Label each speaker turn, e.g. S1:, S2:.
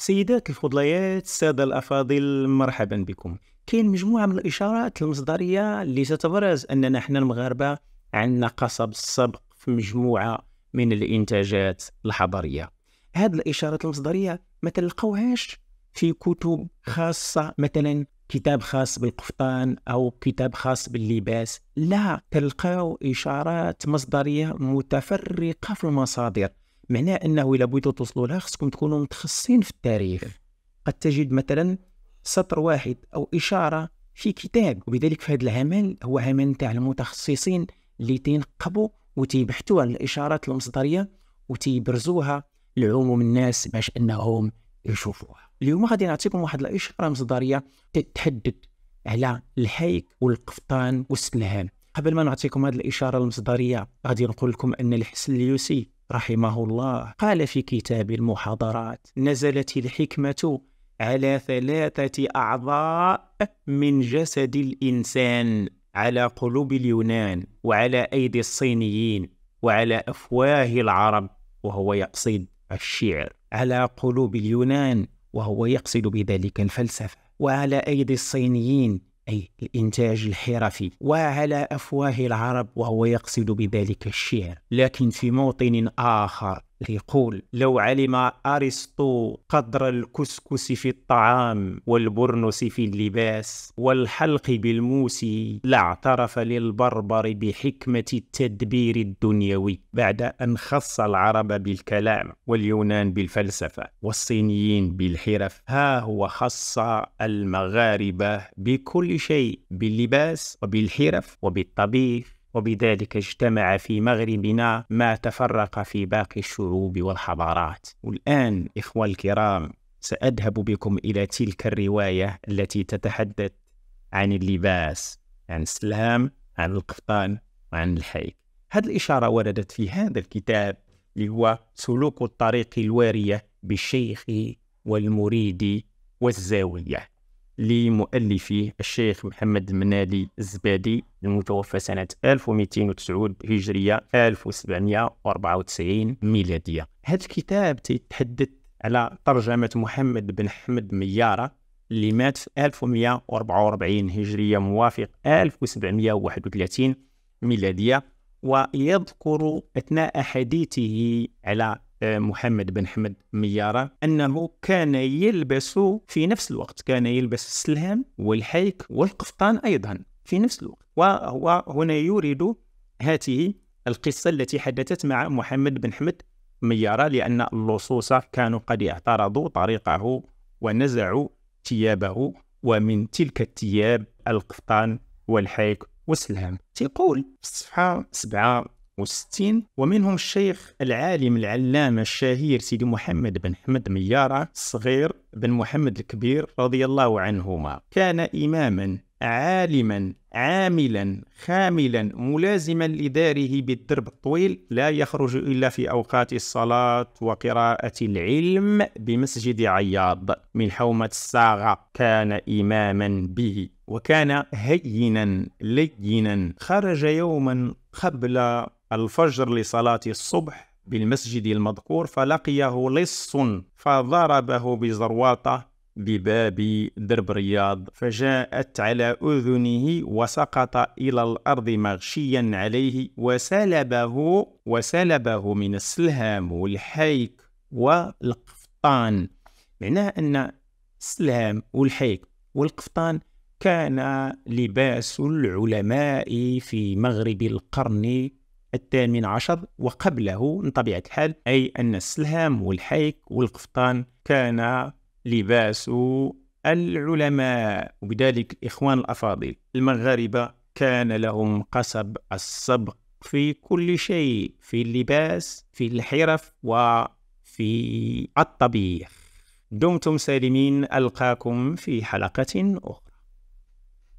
S1: سيدات الفضليات السادة الأفاضل مرحبا بكم كاين مجموعة من الإشارات المصدرية اللي تتبرز أننا حنا المغاربة عندنا قصب السبق في مجموعة من الإنتاجات الحضارية هذه الإشارات المصدرية ما تلقوهاش في كتب خاصة مثلا كتاب خاص بالقفطان أو كتاب خاص باللباس لا تلقاو إشارات مصدرية متفرقة في المصادر معناه انه الى بغيتو توصلوا لها خصكم تكونوا متخصصين في التاريخ قد تجد مثلا سطر واحد او اشاره في كتاب وبذلك هذا العمل هو عمل تاع المتخصصين اللي تينقبوا وتيبحثوا على الاشارات المصدريه وتيبرزوها لعموم الناس باش انهم يشوفوها اليوم غادي نعطيكم واحد الاشاره مصدريه تتحدد على الحيك والقفطان والسلهان قبل ما نعطيكم هذه الاشاره المصدريه غادي نقول لكم ان الحسن اليوسي رحمه الله قال في كتاب المحاضرات نزلت الحكمة على ثلاثة أعضاء من جسد الإنسان على قلوب اليونان وعلى أيدي الصينيين وعلى أفواه العرب وهو يقصد الشعر على قلوب اليونان وهو يقصد بذلك الفلسفة وعلى أيدي الصينيين أي الإنتاج الحرفي وعلى أفواه العرب وهو يقصد بذلك الشعر لكن في موطن آخر يقول لو علم أرسطو قدر الكسكس في الطعام والبرنس في اللباس والحلق بالموس لاعترف للبربر بحكمة التدبير الدنيوي بعد أن خص العرب بالكلام واليونان بالفلسفة والصينيين بالحرف ها هو خص المغاربة بكل شيء باللباس وبالحرف وبالطبيخ وبذلك اجتمع في مغربنا ما تفرق في باقي الشعوب والحضارات والآن إخوة الكرام سأذهب بكم إلى تلك الرواية التي تتحدث عن اللباس عن السلام عن القفطان وعن الحيك هذه الإشارة وردت في هذا الكتاب اللي هو سلوك الطريق الوارية بالشيخ والمريد والزاوية لمؤلفه الشيخ محمد منالي الزبادي المتوفى سنة 1209 هجرية 1794 ميلادية هذا الكتاب تيتحدث على ترجمة محمد بن أحمد ميارة اللي مات في 1144 هجرية موافق 1731 ميلادية ويذكر أثناء حديثه على محمد بن حمد ميارة أنه كان يلبس في نفس الوقت كان يلبس السلهم والحيك والقفطان أيضا في نفس الوقت وهو هنا يورد هذه القصة التي حدثت مع محمد بن حمد ميارة لأن اللصوص كانوا قد اعترضوا طريقه ونزعوا ثيابه ومن تلك الثياب القفطان والحيك والسلهم تيقول في الصفحة 7 1960 ومنهم الشيخ العالم العلامة الشهير سيدي محمد بن حمد ميارة الصغير بن محمد الكبير رضي الله عنهما كان إماما عالما عاملا خاملا ملازما لداره بالدرب الطويل لا يخرج الا في اوقات الصلاه وقراءه العلم بمسجد عياض من حومه الصاغه كان اماما به وكان هينا لينا خرج يوما قبل الفجر لصلاة الصبح بالمسجد المذكور فلقيه لص فضربه بزرواطة بباب درب رياض فجاءت على أذنه وسقط إلى الأرض مغشيا عليه وسلبه وسلبه من السلهام والحيك والقفطان معناه أن السلهام والحيك والقفطان كان لباس العلماء في مغرب القرن الثامن عشر وقبله من طبيعة الحال أي أن السلهام والحيك والقفطان كان لباس العلماء وبذلك الإخوان الأفاضل المغاربة كان لهم قصب السبق في كل شيء في اللباس في الحرف وفي الطبيخ دمتم سالمين ألقاكم في حلقة أخرى